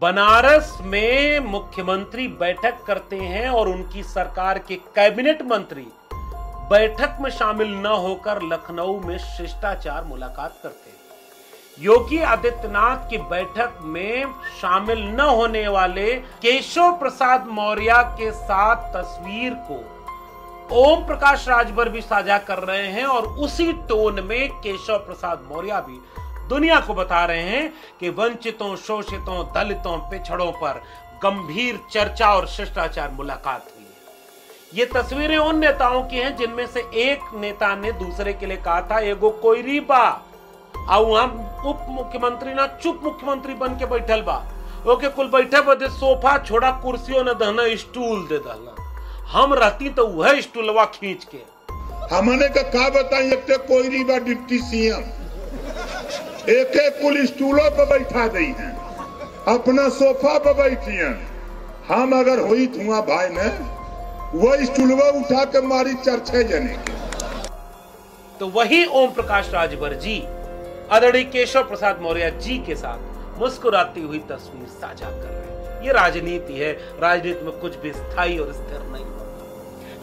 बनारस में मुख्यमंत्री बैठक करते हैं और उनकी सरकार के कैबिनेट मंत्री बैठक में शामिल न होकर लखनऊ में शिष्टाचार मुलाकात करते हैं योगी आदित्यनाथ की बैठक में शामिल न होने वाले केशव प्रसाद मौर्य के साथ तस्वीर को ओम प्रकाश राजभर भी साझा कर रहे हैं और उसी टोन में केशव प्रसाद मौर्य भी दुनिया को बता रहे हैं कि वंचितों शोषितों दलितों पिछड़ों पर गंभीर चर्चा और शिष्टाचार मुलाकात हुई है ये तस्वीरें उन नेताओं की हैं जिनमें से एक नेता ने दूसरे के लिए कहा था एगो कोई रीबा आऊ हम उप मुख्यमंत्री ना चुप मुख्यमंत्री बन के बैठल बा ओके कुल बैठे बदे सोफा छोड़ा कुर्सियों ने दहना स्टूल दे दहना हम रहती तो वह स्टूलवा खींच के हमने का का बताई तो कोई बा डिप्टी सीएम एक एक पुलिस स्टूलों पर बैठा दी है अपना सोफा पर बैठी है हम अगर हुई थुआ भाई ने वह टूलवा उठा के मारी चर्चे जाने के तो वही ओम प्रकाश राजभर जी अदड़ी केशव प्रसाद मौर्य जी के साथ मुस्कुराती हुई तस्वीर साझा कर रहे हैं ये राजनीति है राजनीति में कुछ भी स्थायी और स्थिर नहीं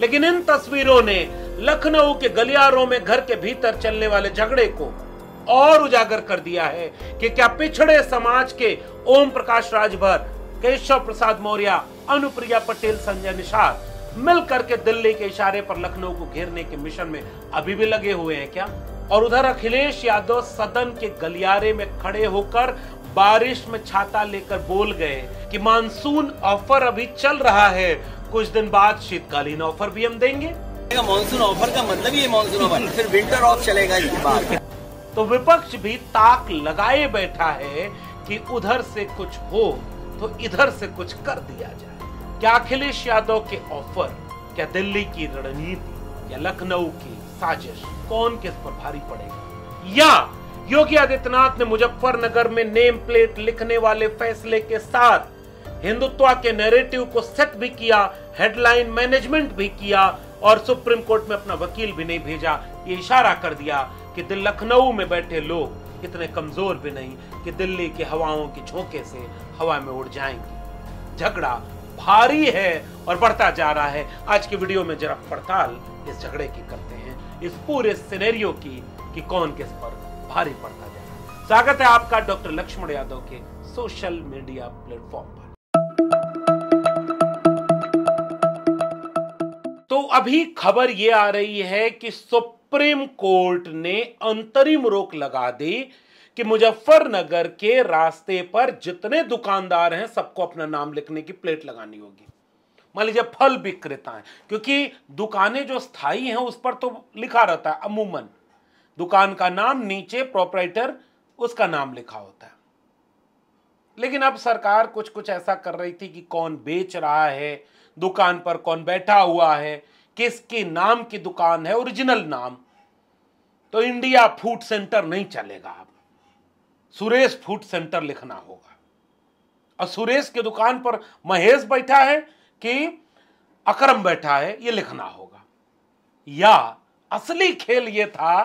लेकिन इन तस्वीरों ने लखनऊ के गलियारों में घर के भीतर चलने वाले झगड़े को और उजागर कर दिया है कि क्या पिछड़े समाज के ओम प्रकाश राजभर केशव प्रसाद मौर्य अनुप्रिया पटेल संजय निषाद मिलकर के दिल्ली के इशारे पर लखनऊ को घेरने के मिशन में अभी भी लगे हुए हैं क्या और उधर अखिलेश यादव सदन के गलियारे में खड़े होकर बारिश में छाता लेकर बोल गए कि मानसून ऑफर अभी चल रहा है कुछ दिन बाद शीतकालीन ऑफर भी हम देंगे मानसून ऑफर का मतलब ही मानसून ऑफर फिर विंटर ऑफ चलेगा इसके बाद तो विपक्ष भी ताक लगाए बैठा है कि उधर से कुछ हो तो इधर से कुछ कर दिया जाए क्या अखिलेश यादव के ऑफर क्या दिल्ली की रणनीति या लखनऊ की साजिश कौन किस पर भारी पड़ेगा या योगी आदित्यनाथ ने मुजफ्फरनगर में नेम प्लेट लिखने वाले फैसले के साथ हिंदुत्व के नैरेटिव को सेट भी किया हेडलाइन मैनेजमेंट भी किया और सुप्रीम कोर्ट में अपना वकील भी नहीं भेजा ये इशारा कर दिया कि दिल लखनऊ में बैठे लोग इतने कमजोर भी नहीं कि दिल्ली की हवाओं की झोंके से हवा में उड़ जाएंगे झगड़ा भारी है और बढ़ता जा रहा है आज की वीडियो में जरा पड़ताल इस झगड़े की करते हैं इस पूरे सिनेरियो की कि कौन किस पर भारी पड़ता जा रहा है स्वागत है आपका डॉक्टर लक्ष्मण यादव के सोशल मीडिया प्लेटफॉर्म पर तो अभी खबर ये आ रही है कि सुप्रीम सुप्रीम कोर्ट ने अंतरिम रोक लगा दी कि मुजफ्फरनगर के रास्ते पर जितने दुकानदार हैं सबको अपना नाम लिखने की प्लेट लगानी होगी मान लीजिए फल विक्रेता है क्योंकि दुकानें जो स्थाई हैं उस पर तो लिखा रहता है अमूमन दुकान का नाम नीचे प्रोपराइटर उसका नाम लिखा होता है लेकिन अब सरकार कुछ कुछ ऐसा कर रही थी कि कौन बेच रहा है दुकान पर कौन बैठा हुआ है किसके नाम की दुकान है ओरिजिनल नाम तो इंडिया फूड सेंटर नहीं चलेगा अब सुरेश फूड सेंटर लिखना होगा और सुरेश के दुकान पर महेश बैठा है कि अकरम बैठा है ये लिखना होगा या असली खेल ये था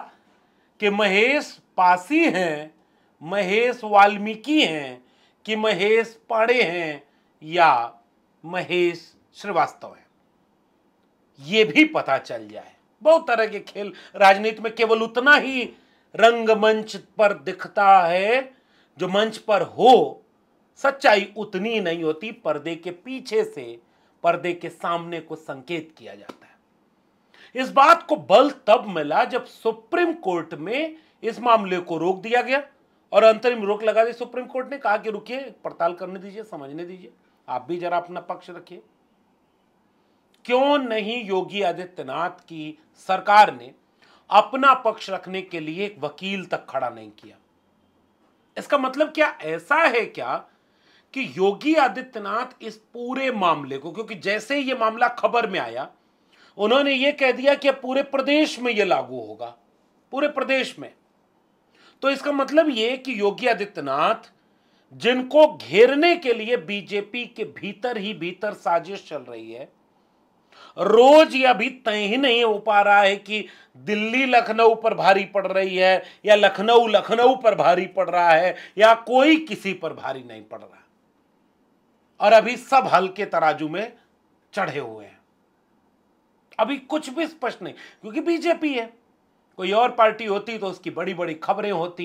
कि महेश पासी हैं महेश वाल्मीकि हैं कि महेश पाड़े हैं या महेश श्रीवास्तव हैं ये भी पता चल जाए बहुत तरह के खेल राजनीति में केवल उतना ही रंगमंच पर दिखता है जो मंच पर हो सच्चाई उतनी नहीं होती पर्दे के पीछे से पर्दे के सामने को संकेत किया जाता है इस बात को बल तब मिला जब सुप्रीम कोर्ट में इस मामले को रोक दिया गया और अंतरिम रोक लगा दी सुप्रीम कोर्ट ने कहा कि रुकिए पड़ताल करने दीजिए समझने दीजिए आप भी जरा अपना पक्ष रखिए क्यों नहीं योगी आदित्यनाथ की सरकार ने अपना पक्ष रखने के लिए एक वकील तक खड़ा नहीं किया इसका मतलब क्या ऐसा है क्या कि योगी आदित्यनाथ इस पूरे मामले को क्योंकि जैसे यह मामला खबर में आया उन्होंने यह कह दिया कि पूरे प्रदेश में यह लागू होगा पूरे प्रदेश में तो इसका मतलब ये कि योगी आदित्यनाथ जिनको घेरने के लिए बीजेपी के भीतर ही भीतर साजिश चल रही है रोज ये अभी तय ही नहीं हो पा रहा है कि दिल्ली लखनऊ पर भारी पड़ रही है या लखनऊ लखनऊ पर भारी पड़ रहा है या कोई किसी पर भारी नहीं पड़ रहा और अभी सब हल्के तराजू में चढ़े हुए हैं अभी कुछ भी स्पष्ट नहीं क्योंकि बीजेपी है कोई और पार्टी होती तो उसकी बड़ी बड़ी खबरें होती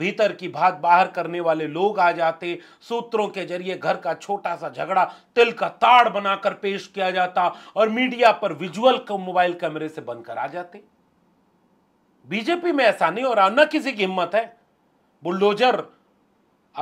भीतर की बात बाहर करने वाले लोग आ जाते सूत्रों के जरिए घर का छोटा सा झगड़ा तिल का ताड़ बनाकर पेश किया जाता और मीडिया पर विजुअल मोबाइल कैमरे से बनकर आ जाते बीजेपी में ऐसा नहीं हो रहा न किसी की हिम्मत है बुलडोजर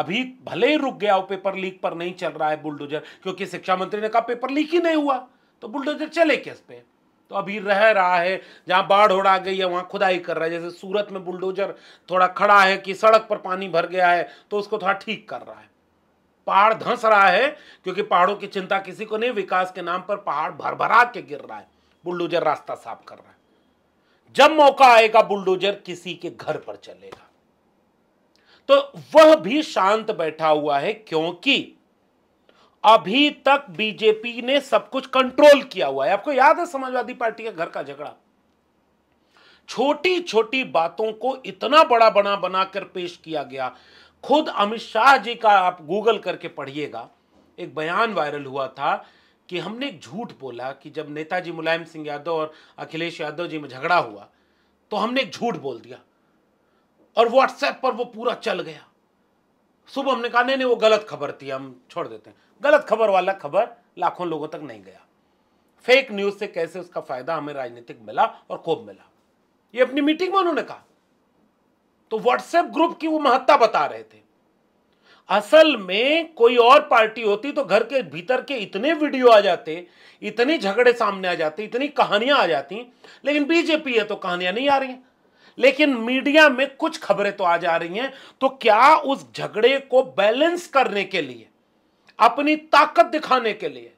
अभी भले ही रुक गया वो पेपर लीक पर नहीं चल रहा है बुलडोजर क्योंकि शिक्षा मंत्री ने कहा पेपर लीक ही नहीं हुआ तो बुलडोजर चले किस पे तो अभी रह रहा है जहाँ बाढ़ उड़ आ गई है वहाँ खुदाई कर रहा है जैसे सूरत में बुलडोजर थोड़ा खड़ा है कि सड़क पर पानी भर गया है तो उसको थोड़ा ठीक कर रहा है पहाड़ धंस रहा है क्योंकि पहाड़ों की चिंता किसी को नहीं विकास के नाम पर पहाड़ भर भरा के गिर रहा है बुलडोजर रास्ता साफ कर रहा है जब मौका आएगा बुलडोजर किसी के घर पर चलेगा तो वह भी शांत बैठा हुआ है क्योंकि अभी तक बीजेपी ने सब कुछ कंट्रोल किया हुआ है आपको याद है समाजवादी पार्टी का घर का झगड़ा छोटी छोटी बातों को इतना बड़ा बना बनाकर पेश किया गया खुद अमित शाह जी का आप गूगल करके पढ़िएगा एक बयान वायरल हुआ था कि हमने एक झूठ बोला कि जब नेताजी मुलायम सिंह यादव और अखिलेश यादव जी में झगड़ा हुआ तो हमने एक झूठ बोल दिया और व्हाट्सएप पर वो पूरा चल गया सुबह हमने कहा नहीं नहीं वो गलत खबर थी हम छोड़ देते हैं गलत खबर वाला खबर लाखों लोगों तक नहीं गया फेक न्यूज से कैसे उसका फायदा हमें राजनीतिक मिला और खूब मिला ये अपनी मीटिंग में उन्होंने कहा तो व्हाट्सएप ग्रुप की वो महत्ता बता रहे थे असल में कोई और पार्टी होती तो घर के भीतर के इतने वीडियो आ जाते इतने झगड़े सामने आ जाते इतनी कहानियां आ जाती लेकिन बीजेपी है तो कहानियां नहीं आ रही लेकिन मीडिया में कुछ खबरें तो आ जा रही हैं तो क्या उस झगड़े को बैलेंस करने के लिए अपनी ताकत दिखाने के लिए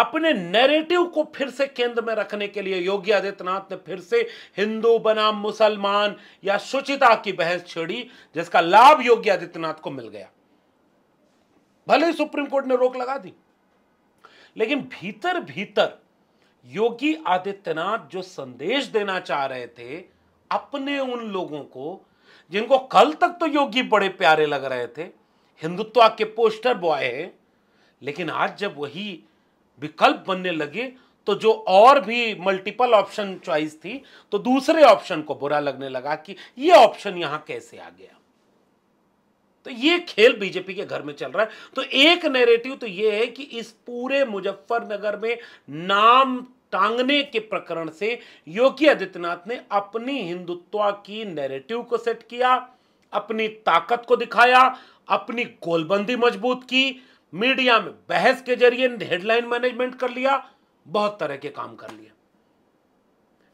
अपने नैरेटिव को फिर से केंद्र में रखने के लिए योगी आदित्यनाथ ने फिर से हिंदू बनाम मुसलमान या शुचिता की बहस छेड़ी जिसका लाभ योगी आदित्यनाथ को मिल गया भले सुप्रीम कोर्ट ने रोक लगा दी लेकिन भीतर भीतर योगी आदित्यनाथ जो संदेश देना चाह रहे थे अपने उन लोगों को जिनको कल तक तो योगी बड़े प्यारे लग रहे थे हिंदुत्व के पोस्टर बॉय हैं लेकिन आज जब वही विकल्प बनने लगे तो जो और भी मल्टीपल ऑप्शन चॉइस थी तो दूसरे ऑप्शन को बुरा लगने लगा कि ये ऑप्शन यहां कैसे आ गया तो ये खेल बीजेपी के घर में चल रहा है तो एक नेरेटिव तो ये है कि इस पूरे मुजफ्फरनगर में नाम टांगने के प्रकरण से योगी आदित्यनाथ ने अपनी हिंदुत्व की नैरेटिव को सेट किया अपनी ताकत को दिखाया अपनी गोलबंदी मजबूत की मीडिया में बहस के जरिए हेडलाइन मैनेजमेंट कर लिया बहुत तरह के काम कर लिया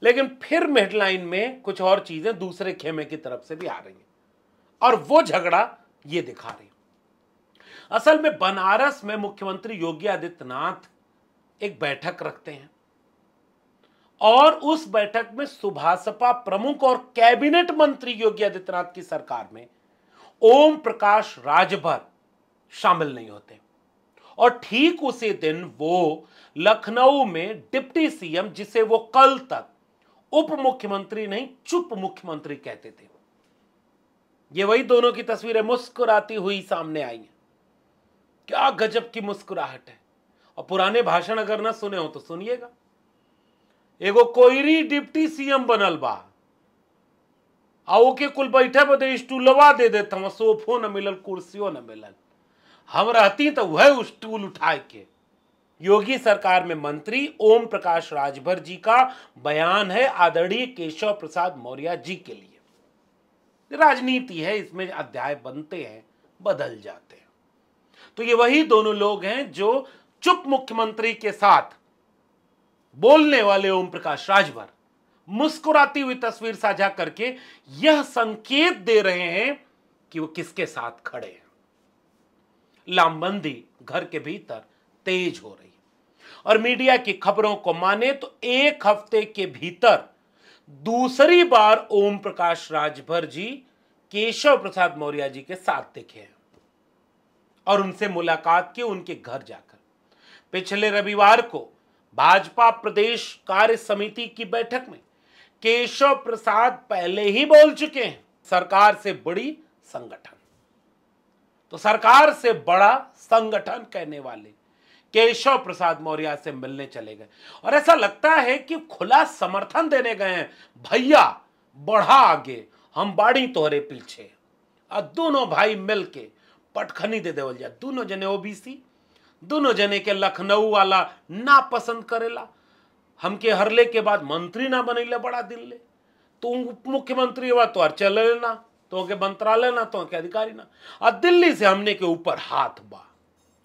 लेकिन फिर हेडलाइन में कुछ और चीजें दूसरे खेमे की तरफ से भी आ रही हैं और वो झगड़ा ये दिखा रही असल में बनारस में मुख्यमंत्री योगी आदित्यनाथ एक बैठक रखते हैं और उस बैठक में सुभाषपा प्रमुख और कैबिनेट मंत्री योगी आदित्यनाथ की सरकार में ओम प्रकाश राजभर शामिल नहीं होते और ठीक उसी दिन वो लखनऊ में डिप्टी सीएम जिसे वो कल तक उप मुख्यमंत्री नहीं चुप मुख्यमंत्री कहते थे ये वही दोनों की तस्वीरें मुस्कुराती हुई सामने आई हैं क्या गजब की मुस्कुराहट है और पुराने भाषण अगर ना सुने हो तो सुनिएगा एगो कोयरी डिप्टी सीएम बनल बा आ ओके कुल बैठे बदे स्टूलवा दे देता हूँ सोफो न मिलल कुर्सियों न मिलल हम रहती तो वह स्टूल उठा के योगी सरकार में मंत्री ओम प्रकाश राजभर जी का बयान है आदरणीय केशव प्रसाद मौर्य जी के लिए राजनीति है इसमें अध्याय बनते हैं बदल जाते हैं तो ये वही दोनों लोग हैं जो चुप मुख्यमंत्री के साथ बोलने वाले ओम प्रकाश राजभर मुस्कुराती हुई तस्वीर साझा करके यह संकेत दे रहे हैं कि वो किसके साथ खड़े हैं लामबंदी घर के भीतर तेज हो रही और मीडिया की खबरों को माने तो एक हफ्ते के भीतर दूसरी बार ओम प्रकाश राजभर जी केशव प्रसाद मौर्य जी के साथ दिखे हैं और उनसे मुलाकात की उनके घर जाकर पिछले रविवार को भाजपा प्रदेश कार्य समिति की बैठक में केशव प्रसाद पहले ही बोल चुके हैं सरकार से बड़ी संगठन तो सरकार से बड़ा संगठन कहने वाले केशव प्रसाद मौर्य से मिलने चले गए और ऐसा लगता है कि खुला समर्थन देने गए हैं भैया बढ़ा आगे हम बाड़ी तोहरे पीछे और दोनों भाई मिलके पटखनी दे देवल जाए दोनों जने ओबीसी दोनों जने के लखनऊ वाला ना पसंद करेला हमके हरले के बाद मंत्री ना बने ले बड़ा दिन ले तो उप मुख्यमंत्री हुआ तो चल लेना तो के मंत्रालय ना तो के अधिकारी ना और दिल्ली से हमने के ऊपर हाथ बा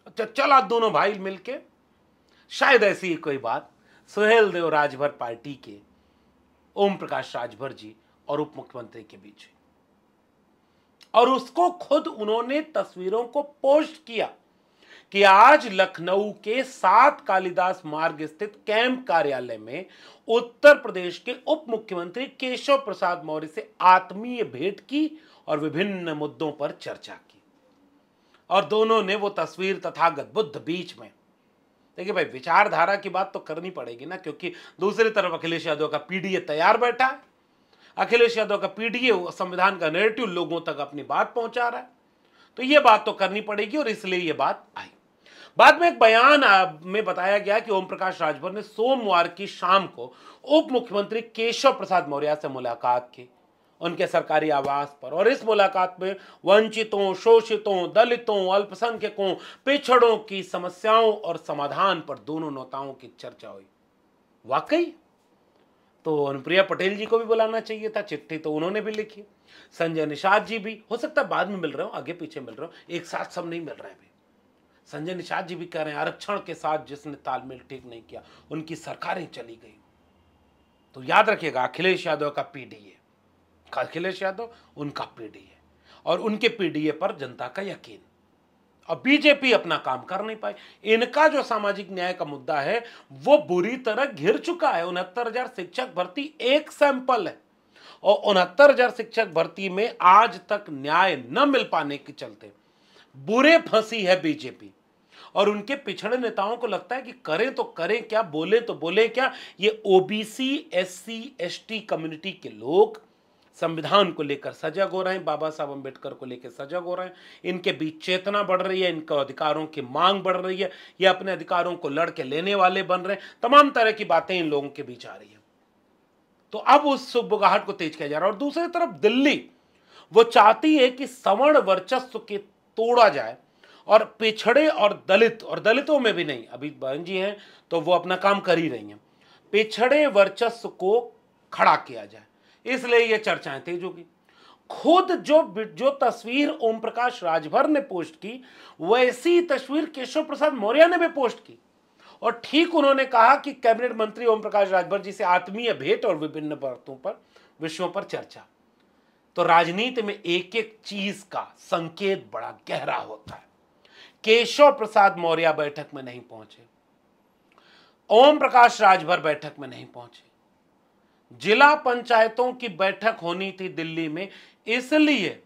अच्छा चला दोनों भाई मिलके शायद ऐसी ही कोई बात सुहेल देव राजभर पार्टी के ओम प्रकाश राजभर जी और उप मुख्यमंत्री के बीच और उसको खुद उन्होंने तस्वीरों को पोस्ट किया कि आज लखनऊ के सात कालिदास मार्ग स्थित कैंप कार्यालय में उत्तर प्रदेश के उप मुख्यमंत्री केशव प्रसाद मौर्य से आत्मीय भेंट की और विभिन्न मुद्दों पर चर्चा की और दोनों ने वो तस्वीर तथागत बुद्ध बीच में देखिए भाई विचारधारा की बात तो करनी पड़ेगी ना क्योंकि दूसरी तरफ अखिलेश यादव का पीडीए तैयार बैठा अखिलेश यादव का पीडीए संविधान का नेरेटिव लोगों तक अपनी बात पहुंचा रहा है तो ये बात तो करनी पड़ेगी और इसलिए ये बात आई बाद में एक बयान में बताया गया कि ओम प्रकाश राजभर ने सोमवार की शाम को उप मुख्यमंत्री केशव प्रसाद मौर्य से मुलाकात की उनके सरकारी आवास पर और इस मुलाकात में वंचितों शोषितों दलितों अल्पसंख्यकों पिछड़ों की समस्याओं और समाधान पर दोनों नेताओं की चर्चा हुई वाकई तो अनुप्रिया पटेल जी को भी बुलाना चाहिए था चिट्ठी तो उन्होंने भी लिखी संजय निषाद जी भी हो सकता है बाद में मिल रहे हो आगे पीछे मिल रहे हो एक साथ सब नहीं मिल रहे हैं संजय निषाद जी भी कह रहे हैं आरक्षण के साथ जिसने तालमेल ठीक नहीं किया उनकी सरकारें चली गई तो याद रखिएगा अखिलेश यादव का पीडीए अखिलेश यादव उनका पीडीए और उनके पीडीए पर जनता का यकीन और बीजेपी अपना काम कर नहीं पाई इनका जो सामाजिक न्याय का मुद्दा है वो बुरी तरह घिर चुका है उनहत्तर हजार शिक्षक भर्ती एक सैंपल है और उनहत्तर हजार शिक्षक भर्ती में आज तक न्याय न मिल पाने के चलते बुरे फंसी है बीजेपी और उनके पिछड़े नेताओं को लगता है कि करें तो करें क्या बोले तो बोले क्या ये ओबीसी एससी एसटी कम्युनिटी के लोग संविधान को लेकर सजग हो रहे हैं बाबा साहब अंबेडकर को लेकर सजग हो रहे हैं इनके बीच चेतना बढ़ रही है इनके अधिकारों की मांग बढ़ रही है ये अपने अधिकारों को लड़के लेने वाले बन रहे हैं तमाम तरह की बातें इन लोगों के बीच आ रही है तो अब उस सुबगाहट को तेज किया जा रहा है और दूसरी तरफ दिल्ली वो चाहती है कि सवर्ण वर्चस्व के तोड़ा जाए और पिछड़े और दलित और दलितों में भी नहीं अभी बहन जी हैं तो वो अपना काम कर ही रही हैं पिछड़े वर्चस्व को खड़ा किया जाए इसलिए ये चर्चाएं तेज होगी खुद जो जो तस्वीर ओम प्रकाश राजभर ने पोस्ट की वैसी तस्वीर केशव प्रसाद मौर्य ने भी पोस्ट की और ठीक उन्होंने कहा कि कैबिनेट मंत्री ओम प्रकाश राजभर जी से आत्मीय भेंट और विभिन्न बातों पर विषयों पर चर्चा तो राजनीति में एक एक चीज का संकेत बड़ा गहरा होता है केशव प्रसाद मौर्या बैठक में नहीं पहुंचे ओम प्रकाश राजभर बैठक में नहीं पहुंचे जिला पंचायतों की बैठक होनी थी दिल्ली में इसलिए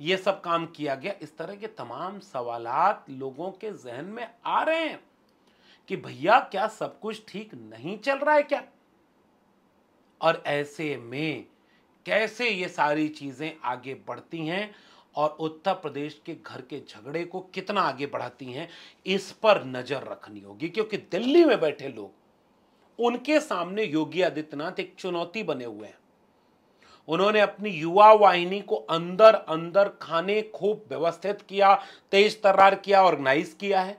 ये सब काम किया गया इस तरह के तमाम सवालात लोगों के जहन में आ रहे हैं कि भैया क्या सब कुछ ठीक नहीं चल रहा है क्या और ऐसे में कैसे ये सारी चीजें आगे बढ़ती हैं और उत्तर प्रदेश के घर के झगड़े को कितना आगे बढ़ाती हैं इस पर नज़र रखनी होगी क्योंकि दिल्ली में बैठे लोग उनके सामने योगी आदित्यनाथ एक चुनौती बने हुए हैं उन्होंने अपनी युवा वाहिनी को अंदर अंदर खाने खूब व्यवस्थित किया तेज तर्रार किया ऑर्गेनाइज किया है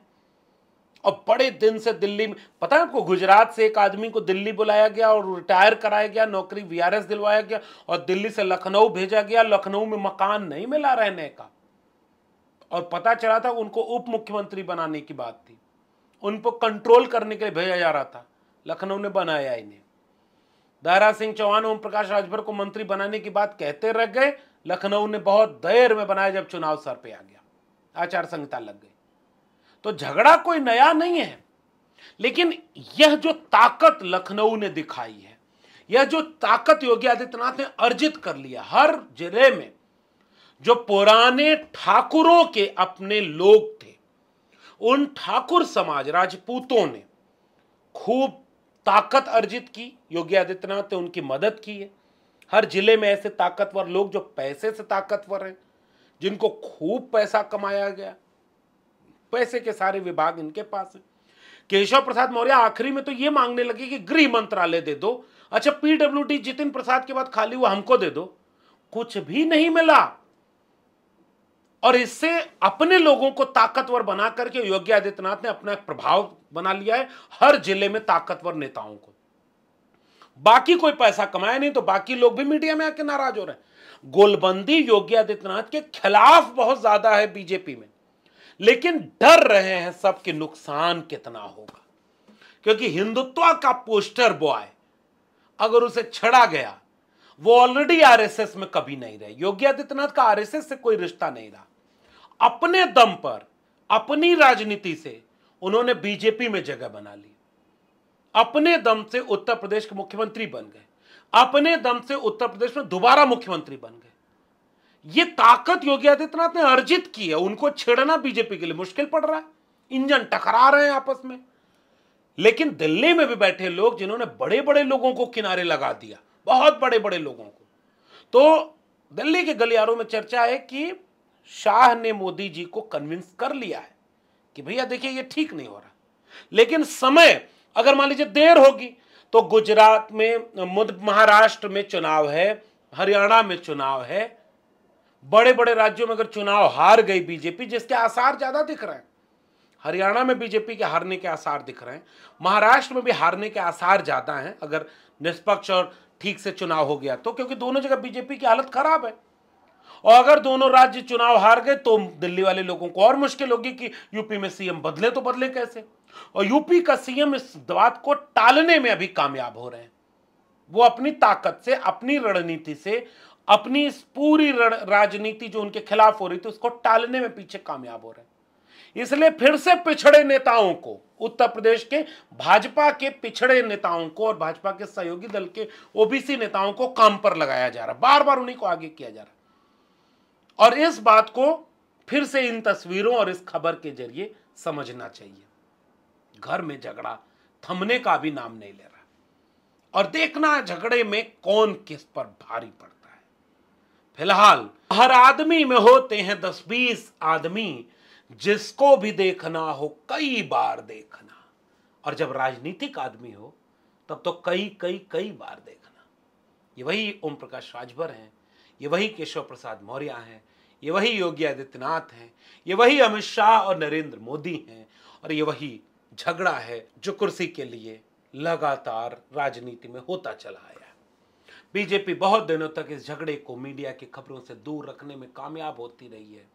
और बड़े दिन से दिल्ली में पता है आपको गुजरात से एक आदमी को दिल्ली बुलाया गया और रिटायर कराया गया नौकरी वीआरएस दिलवाया गया और दिल्ली से लखनऊ भेजा गया लखनऊ में मकान नहीं मिला रहने का और पता चला था उनको उप मुख्यमंत्री बनाने की बात थी उनको कंट्रोल करने के लिए भेजा जा रहा था लखनऊ ने बनाया इन्हें दारा सिंह चौहान ओम प्रकाश राजभर को मंत्री बनाने की बात कहते रह गए लखनऊ ने बहुत देर में बनाया जब चुनाव सर पे आ गया आचार संहिता लग गई तो झगड़ा कोई नया नहीं है लेकिन यह जो ताकत लखनऊ ने दिखाई है यह जो ताकत योगी आदित्यनाथ ने अर्जित कर लिया हर जिले में जो पुराने ठाकुरों के अपने लोग थे उन ठाकुर समाज राजपूतों ने खूब ताकत अर्जित की योगी आदित्यनाथ ने उनकी मदद की है हर जिले में ऐसे ताकतवर लोग जो पैसे से ताकतवर हैं जिनको खूब पैसा कमाया गया पैसे के सारे विभाग इनके पास है केशव प्रसाद मौर्य आखिरी में तो ये मांगने लगे कि गृह मंत्रालय दे दो अच्छा डी जितिन प्रसाद के बाद खाली हुआ हमको दे दो कुछ भी नहीं मिला और इससे अपने लोगों को ताकतवर बना करके योगी आदित्यनाथ ने अपना प्रभाव बना लिया है हर जिले में ताकतवर नेताओं को बाकी कोई पैसा कमाया नहीं तो बाकी लोग भी मीडिया में आके नाराज हो रहे हैं गोलबंदी योगी आदित्यनाथ के खिलाफ बहुत ज्यादा है बीजेपी में लेकिन डर रहे हैं सबके नुकसान कितना होगा क्योंकि हिंदुत्व का पोस्टर बॉय अगर उसे छड़ा गया वो ऑलरेडी आरएसएस में कभी नहीं रहे योगी आदित्यनाथ का आरएसएस से कोई रिश्ता नहीं रहा अपने दम पर अपनी राजनीति से उन्होंने बीजेपी में जगह बना ली अपने दम से उत्तर प्रदेश के मुख्यमंत्री बन गए अपने दम से उत्तर प्रदेश में दोबारा मुख्यमंत्री बन गए ये ताकत योगी आदित्यनाथ ने अर्जित की है उनको छेड़ना बीजेपी के लिए मुश्किल पड़ रहा है इंजन टकरा रहे हैं आपस में लेकिन दिल्ली में भी बैठे लोग जिन्होंने बड़े बड़े लोगों को किनारे लगा दिया बहुत बड़े बड़े लोगों को तो दिल्ली के गलियारों में चर्चा है कि शाह ने मोदी जी को कन्विंस कर लिया है कि भैया देखिए ये ठीक नहीं हो रहा लेकिन समय अगर मान लीजिए देर होगी तो गुजरात में महाराष्ट्र में चुनाव है हरियाणा में चुनाव है बड़े बड़े राज्यों में अगर चुनाव हार गई बीजेपी जिसके आसार ज़्यादा दिख रहे हैं हरियाणा में बीजेपी के हारने के आसार दिख रहे हैं महाराष्ट्र में भी हारने के आसार ज़्यादा हैं अगर निष्पक्ष और ठीक से चुनाव हो गया तो क्योंकि दोनों जगह बीजेपी की हालत खराब है और अगर दोनों राज्य चुनाव हार गए तो दिल्ली वाले लोगों को और मुश्किल होगी कि यूपी में सीएम बदले तो बदले कैसे और यूपी का सीएम इस बात को टालने में अभी कामयाब हो रहे हैं वो अपनी ताकत से अपनी रणनीति से अपनी इस पूरी राजनीति जो उनके खिलाफ हो रही थी उसको टालने में पीछे कामयाब हो रहे हैं इसलिए फिर से पिछड़े नेताओं को उत्तर प्रदेश के भाजपा के पिछड़े नेताओं को और भाजपा के सहयोगी दल के ओबीसी नेताओं को काम पर लगाया जा रहा है बार बार उन्हीं को आगे किया जा रहा और इस बात को फिर से इन तस्वीरों और इस खबर के जरिए समझना चाहिए घर में झगड़ा थमने का भी नाम नहीं ले रहा और देखना झगड़े में कौन किस पर भारी पड़ता फिलहाल हर आदमी में होते हैं दस बीस आदमी जिसको भी देखना हो कई बार देखना और जब राजनीतिक आदमी हो तब तो कई कई कई बार देखना ये वही ओम प्रकाश राजभर हैं ये वही केशव प्रसाद मौर्य हैं ये वही योगी आदित्यनाथ हैं ये वही अमित शाह और नरेंद्र मोदी हैं और ये वही झगड़ा है जो कुर्सी के लिए लगातार राजनीति में होता चला है बीजेपी बहुत दिनों तक इस झगड़े को मीडिया की खबरों से दूर रखने में कामयाब होती रही है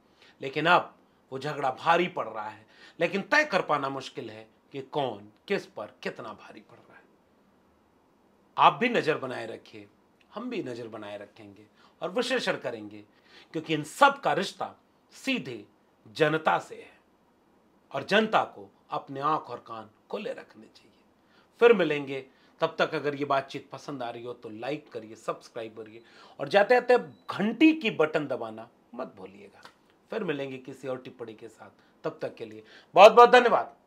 लेकिन अब वो झगड़ा भारी पड़ रहा है लेकिन तय कर पाना मुश्किल है कि कौन किस पर कितना भारी पड़ रहा है आप भी नज़र बनाए रखिए हम भी नज़र बनाए रखेंगे और विश्लेषण करेंगे क्योंकि इन सब का रिश्ता सीधे जनता से है और जनता को अपने आंख और कान खुले रखने चाहिए फिर मिलेंगे तब तक अगर ये बातचीत पसंद आ रही हो तो लाइक करिए सब्सक्राइब करिए और जाते जाते घंटी की बटन दबाना मत भूलिएगा फिर मिलेंगे किसी और टिप्पणी के साथ तब तक के लिए बहुत बहुत धन्यवाद